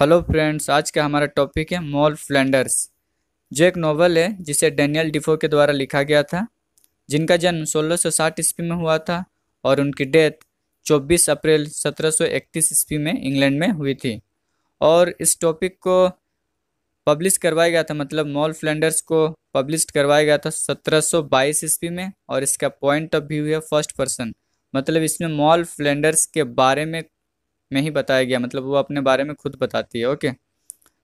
hello friends आज का हमारा टॉपिक है मॉल फ्लैंडर्स जो एक नोवेल है जिसे डेनियल डिफो के द्वारा लिखा गया था जिनका जन्म 1660 ईस्वी में हुआ था और उनकी डेथ 24 अप्रैल 1731 ईस्वी में इंग्लैंड में हुई थी और इस टॉपिक को पब्लिश करवाया गया था मतलब मॉल फ्लैंडर्स को पब्लिश करवाया गया था 1722 ईस्वी में और इसका पॉइंट ऑफ व्यू है फर्स्ट पर्सन मतलब इसमें मॉल फ्लैंडर्स के बारे में में ही बताया गया मतलब वो अपने बारे में खुद बताती है ओके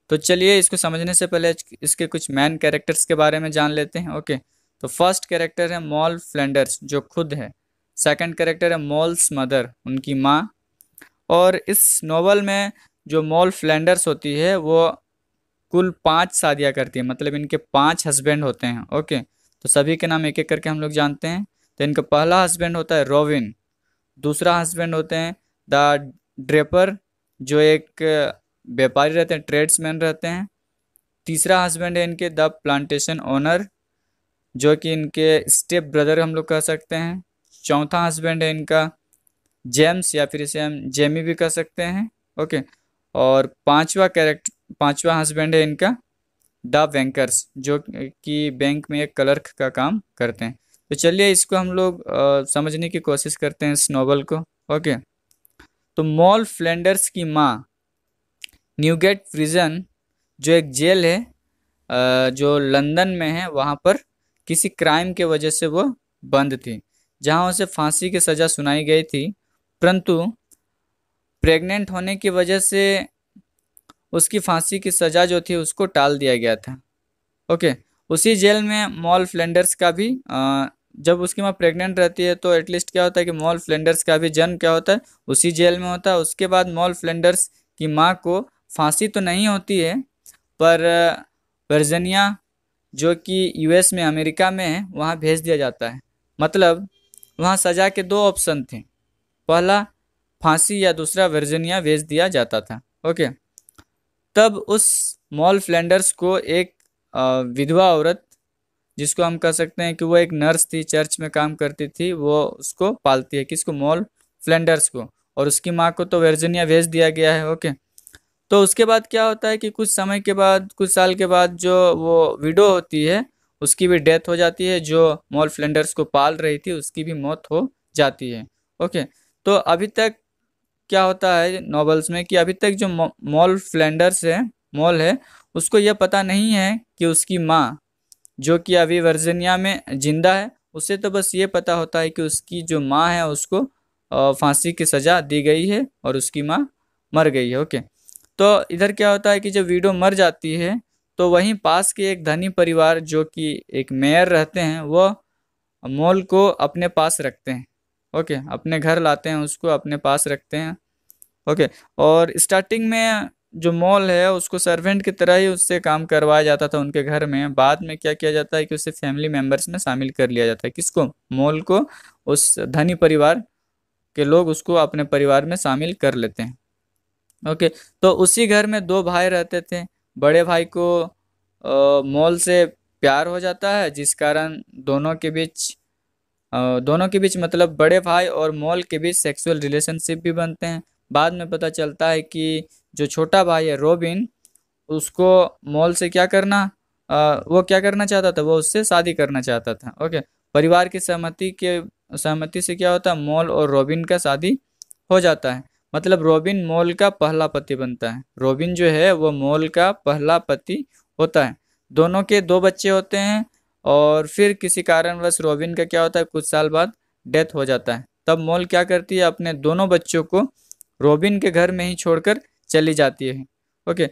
तो चलिए इसको समझने से पहले इसके कुछ मैन कैरेक्टर्स के बारे में जान लेते हैं ओके तो फर्स्ट कैरेक्टर है मॉल फ्लेंडर्स जो खुद है सेकंड कैरेक्टर है मॉल्स मदर उनकी माँ और इस नावल में जो मॉल फ्लेंडर्स होती है वो कुल पांच शादियाँ करती है मतलब इनके पांच हस्बैंड होते हैं ओके तो सभी के नाम एक एक करके हम लोग जानते हैं तो इनका पहला हस्बैंड होता है रोविन दूसरा हस्बैंड होते हैं द ड्रेपर जो एक व्यापारी रहते हैं ट्रेड्समैन रहते हैं तीसरा हस्बैंड है इनके द प्लांटेशन ओनर जो कि इनके स्टेप ब्रदर हम लोग कह सकते हैं चौथा हस्बैंड है इनका जेम्स या फिर इसे हम जेमी भी कह सकते हैं ओके और पांचवा कैरेक्टर पांचवा हस्बैंड है इनका द बैंकर्स जो कि बैंक में एक क्लर्क का काम करते हैं तो चलिए इसको हम लोग समझने की कोशिश करते हैं इस नॉवल को ओके तो मॉल फ्लेंडर्स की माँ न्यूगेट प्रिजन जो एक जेल है जो लंदन में है वहाँ पर किसी क्राइम के वजह से वो बंद थी जहाँ उसे फांसी की सज़ा सुनाई गई थी परंतु प्रेग्नेंट होने की वजह से उसकी फांसी की सज़ा जो थी उसको टाल दिया गया था ओके उसी जेल में मॉल फ्लेंडर्स का भी आ, जब उसकी माँ प्रेग्नेंट रहती है तो एटलीस्ट क्या होता है कि मॉल फ्लेंडर्स का भी जन्म क्या होता है उसी जेल में होता है उसके बाद मॉल फ्लेंडर्स की माँ को फांसी तो नहीं होती है पर वर्जनिया जो कि यूएस में अमेरिका में है वहाँ भेज दिया जाता है मतलब वहाँ सजा के दो ऑप्शन थे पहला फांसी या दूसरा वर्जनिया भेज दिया जाता था ओके तब उस मॉल फ्लेंडर्स को एक विधवा औरत जिसको हम कह सकते हैं कि वो एक नर्स थी चर्च में काम करती थी वो उसको पालती है किसको मॉल फ्लेंडर्स को और उसकी माँ को तो वर्जीनिया भेज दिया गया है ओके तो उसके बाद क्या होता है कि कुछ समय के बाद कुछ साल के बाद जो वो विडो होती है उसकी भी डेथ हो जाती है जो मॉल फ्लेंडर्स को पाल रही थी उसकी भी मौत हो जाती है ओके तो अभी तक क्या होता है नॉवेल्स में कि अभी तक जो मॉल फ्लेंडर्स है मॉल है उसको यह पता नहीं है कि उसकी माँ जो कि अभी वर्जीनिया में जिंदा है उसे तो बस ये पता होता है कि उसकी जो माँ है उसको फांसी की सज़ा दी गई है और उसकी माँ मर गई है ओके तो इधर क्या होता है कि जब वीडो मर जाती है तो वहीं पास के एक धनी परिवार जो कि एक मेयर रहते हैं वह मोल को अपने पास रखते हैं ओके अपने घर लाते हैं उसको अपने पास रखते हैं ओके और स्टार्टिंग में जो मॉल है उसको सर्वेंट की तरह ही उससे काम करवाया जाता था उनके घर में बाद में क्या किया जाता है कि उसे फैमिली मेम्बर्स में शामिल कर लिया जाता है किसको मॉल को उस धनी परिवार के लोग उसको अपने परिवार में शामिल कर लेते हैं ओके तो उसी घर में दो भाई रहते थे बड़े भाई को मॉल से प्यार हो जाता है जिस कारण दोनों के बीच दोनों के बीच मतलब बड़े भाई और मॉल के बीच सेक्सुअल रिलेशनशिप भी बनते हैं बाद में पता चलता है कि जो छोटा भाई है रोबिन उसको मॉल से क्या करना आ, वो क्या करना चाहता था वो उससे शादी करना चाहता था ओके परिवार की सहमति के सहमति से क्या होता है मॉल और रोबिन का शादी हो जाता है मतलब रोबिन मॉल का पहला पति बनता है रोबिन जो है वो मॉल का पहला पति होता है दोनों के दो बच्चे होते हैं और फिर किसी कारणवश रोबिन का क्या होता है कुछ साल बाद डेथ हो जाता है तब मॉल क्या करती है अपने दोनों बच्चों को रॉबिन के घर में ही छोड़कर चली जाती है ओके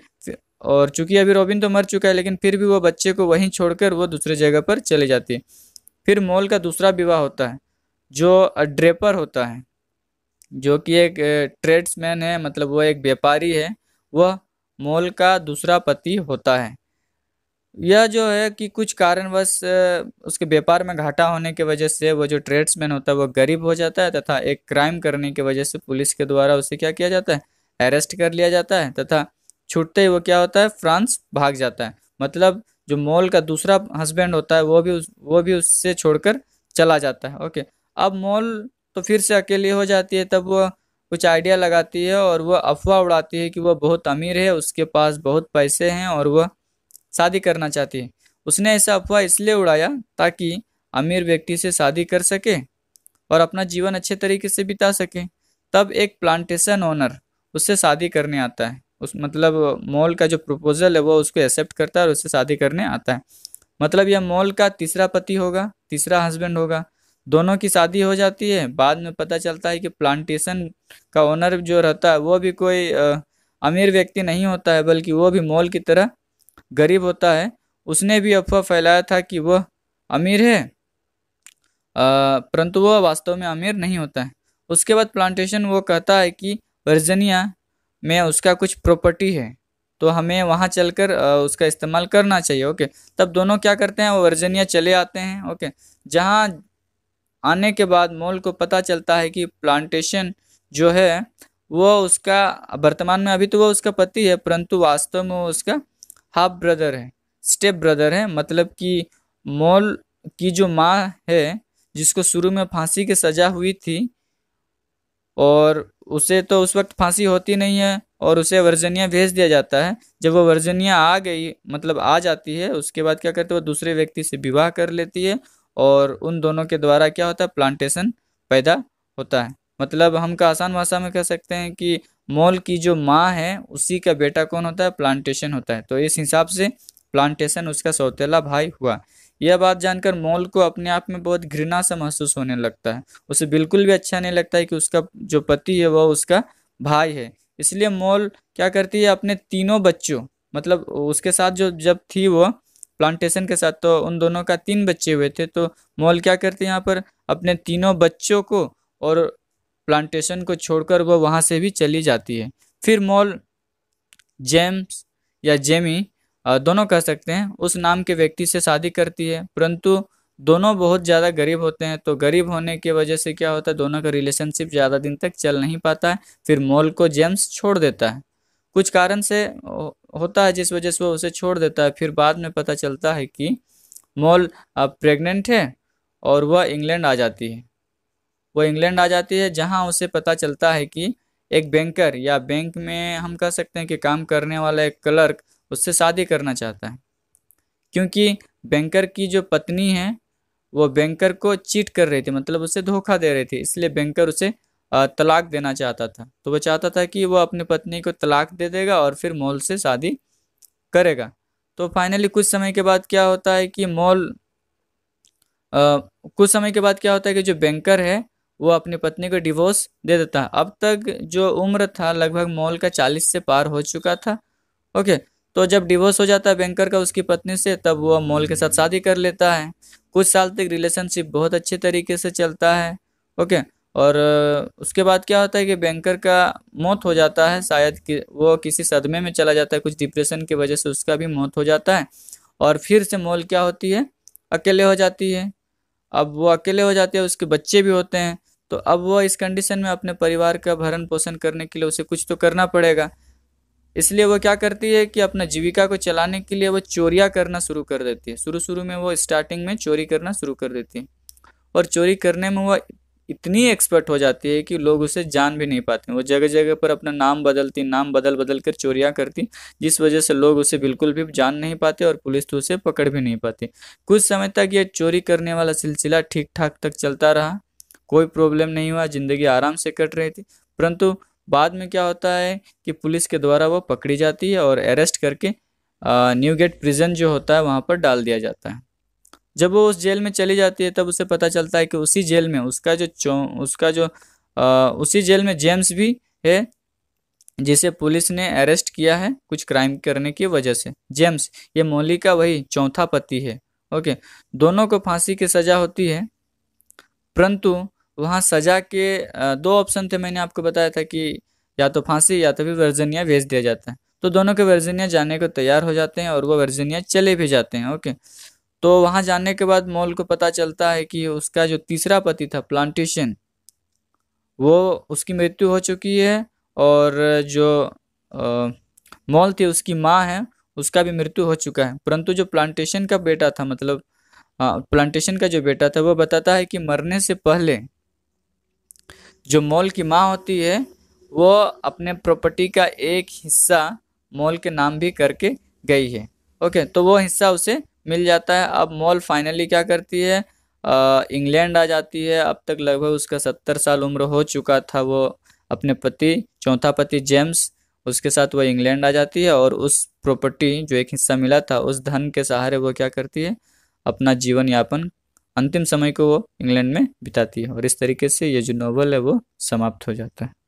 और चूंकि अभी रॉबिन तो मर चुका है लेकिन फिर भी वो बच्चे को वहीं छोड़कर वो दूसरे जगह पर चली जाती है फिर मोल का दूसरा विवाह होता है जो ड्रेपर होता है जो कि एक ट्रेड्समैन है मतलब वो एक व्यापारी है वह मोल का दूसरा पति होता है यह जो है कि कुछ कारणवश उसके व्यापार में घाटा होने की वजह से वो जो ट्रेड्समैन होता है वो गरीब हो जाता है तथा एक क्राइम करने की वजह से पुलिस के द्वारा उसे क्या किया जाता है अरेस्ट कर लिया जाता है तथा छूटते ही वो क्या होता है फ्रांस भाग जाता है मतलब जो मॉल का दूसरा हस्बैंड होता है वो भी उस वो भी उससे छोड़कर चला जाता है ओके अब मॉल तो फिर से अकेली हो जाती है तब वो कुछ आइडिया लगाती है और वह अफवाह उड़ाती है कि वह बहुत अमीर है उसके पास बहुत पैसे हैं और वह शादी करना चाहती है उसने ऐसा अफवाह इसलिए उड़ाया ताकि अमीर व्यक्ति से शादी कर सके और अपना जीवन अच्छे तरीके से बिता सके तब एक प्लांटेशन ओनर उससे शादी करने आता है उस मतलब मॉल का जो प्रपोजल है वो उसको एक्सेप्ट करता है और उससे शादी करने आता है मतलब यह मॉल का तीसरा पति होगा तीसरा हस्बैंड होगा दोनों की शादी हो जाती है बाद में पता चलता है कि प्लांटेशन का ओनर जो रहता है वो भी कोई आ, अमीर व्यक्ति नहीं होता है बल्कि वो भी मॉल की तरह गरीब होता है उसने भी अफवाह फैलाया था कि वह अमीर है परंतु वह वास्तव में अमीर नहीं होता है उसके बाद प्लांटेशन वो कहता है कि वर्जनिया में उसका कुछ प्रॉपर्टी है तो हमें वहाँ चलकर उसका इस्तेमाल करना चाहिए ओके तब दोनों क्या करते हैं वो वर्जनिया चले आते हैं ओके जहाँ आने के बाद मोल को पता चलता है कि प्लांटेशन जो है वो उसका वर्तमान में अभी तो वो उसका पति है परंतु वास्तव में वो उसका हाफ ब्रदर है स्टेप ब्रदर है मतलब कि मॉल की जो माँ है जिसको शुरू में फांसी की सज़ा हुई थी और उसे तो उस वक्त फांसी होती नहीं है और उसे वर्जनिया भेज दिया जाता है जब वो वर्जनिया आ गई मतलब आ जाती है उसके बाद क्या करते हैं वो दूसरे व्यक्ति से विवाह कर लेती है और उन दोनों के द्वारा क्या होता है प्लांटेशन पैदा होता है मतलब हम का आसान भाषा में कह सकते हैं कि मोल की जो माँ है उसी का बेटा कौन होता है प्लांटेशन होता है तो इस हिसाब से प्लांटेशन उसका सौतेला भाई हुआ यह बात जानकर मोल को अपने आप में बहुत घृणा सा महसूस होने लगता है उसे बिल्कुल भी अच्छा नहीं लगता है कि उसका जो पति है वह उसका भाई है इसलिए मोल क्या करती है अपने तीनों बच्चों मतलब उसके साथ जो जब थी वो प्लांटेशन के साथ तो उन दोनों का तीन बच्चे हुए थे तो मोल क्या करती है यहाँ पर अपने तीनों बच्चों को और प्लांटेशन को छोड़कर वह वहाँ से भी चली जाती है फिर मॉल जेम्स या जेमी दोनों कह सकते हैं उस नाम के व्यक्ति से शादी करती है परंतु दोनों बहुत ज़्यादा गरीब होते हैं तो गरीब होने की वजह से क्या होता है दोनों का रिलेशनशिप ज़्यादा दिन तक चल नहीं पाता है फिर मॉल को जेम्स छोड़ देता है कुछ कारण से होता है जिस वजह से वो उसे छोड़ देता है फिर बाद में पता चलता है कि मॉल प्रेग्नेंट है और वह इंग्लैंड आ जाती है वो इंग्लैंड आ जाती है जहाँ उसे पता चलता है कि एक बैंकर या बैंक में हम कह सकते हैं कि काम करने वाला एक क्लर्क उससे शादी करना चाहता है क्योंकि बैंकर की जो पत्नी है वो बैंकर को चीट कर रही थी मतलब उसे धोखा दे रही थी इसलिए बैंकर उसे तलाक देना चाहता था तो वो चाहता था कि वो अपनी पत्नी को तलाक दे देगा और फिर मॉल से शादी करेगा तो फाइनली कुछ समय के बाद क्या होता है कि मॉल कुछ समय के बाद क्या होता है कि जो बैंकर है वो अपनी पत्नी को डिवोर्स दे देता है अब तक जो उम्र था लगभग मॉल का चालीस से पार हो चुका था ओके तो जब डिवोर्स हो जाता है बैंकर का उसकी पत्नी से तब वो मॉल के साथ शादी कर लेता है कुछ साल तक रिलेशनशिप बहुत अच्छे तरीके से चलता है ओके और उसके बाद क्या होता है कि बैंकर का मौत हो जाता है शायद कि वो किसी सदमे में चला जाता है कुछ डिप्रेशन की वजह से उसका भी मौत हो जाता है और फिर से मॉल क्या होती है अकेले हो जाती है अब वो अकेले हो जाते हैं उसके बच्चे भी होते हैं तो अब वह इस कंडीशन में अपने परिवार का भरण पोषण करने के लिए उसे कुछ तो करना पड़ेगा इसलिए वो क्या करती है कि अपना जीविका को चलाने के लिए वो चोरियाँ करना शुरू कर देती है शुरू शुरू में वो स्टार्टिंग में चोरी करना शुरू कर देती है और चोरी करने में वह इतनी एक्सपर्ट हो जाती है कि लोग उसे जान भी नहीं पाते वो जगह जगह पर अपना नाम बदलती नाम बदल बदल कर चोरियाँ करती जिस वजह से लोग उसे बिल्कुल भी जान नहीं पाते और पुलिस तो उसे पकड़ भी नहीं पाती कुछ समय तक ये चोरी करने वाला सिलसिला ठीक ठाक तक चलता रहा कोई प्रॉब्लम नहीं हुआ ज़िंदगी आराम से कट रही थी परंतु बाद में क्या होता है कि पुलिस के द्वारा वो पकड़ी जाती है और अरेस्ट करके न्यू गेट प्रिजन जो होता है वहाँ पर डाल दिया जाता है जब वो उस जेल में चली जाती है तब उसे पता चलता है कि उसी जेल में उसका जो उसका जो आ, उसी जेल में जेम्स भी है जिसे पुलिस ने अरेस्ट किया है कुछ क्राइम करने की वजह से जेम्स ये मोली का वही चौथा पति है ओके दोनों को फांसी की सज़ा होती है परंतु वहाँ सज़ा के दो ऑप्शन थे मैंने आपको बताया था कि या तो फांसी या तो फिर वर्जीनिया भेज दिया जाता है तो दोनों के वर्जीनिया जाने को तैयार हो जाते हैं और वो वर्जीनिया चले भी जाते हैं ओके तो वहाँ जाने के बाद मॉल को पता चलता है कि उसका जो तीसरा पति था प्लांटेशन वो उसकी मृत्यु हो चुकी है और जो मॉल थी उसकी माँ है उसका भी मृत्यु हो चुका है परंतु जो प्लांटेशन का बेटा था मतलब आ, प्लांटेशन का जो बेटा था वो बताता है कि मरने से पहले जो मॉल की माँ होती है वो अपने प्रॉपर्टी का एक हिस्सा मॉल के नाम भी करके गई है ओके तो वो हिस्सा उसे मिल जाता है अब मॉल फाइनली क्या करती है इंग्लैंड आ जाती है अब तक लगभग उसका सत्तर साल उम्र हो चुका था वो अपने पति चौथा पति जेम्स उसके साथ वह इंग्लैंड आ जाती है और उस प्रॉपर्टी जो एक हिस्सा मिला था उस धन के सहारे वो क्या करती है अपना जीवन यापन अंतिम समय को वो इंग्लैंड में बिताती है और इस तरीके से ये जो नॉवल है वो समाप्त हो जाता है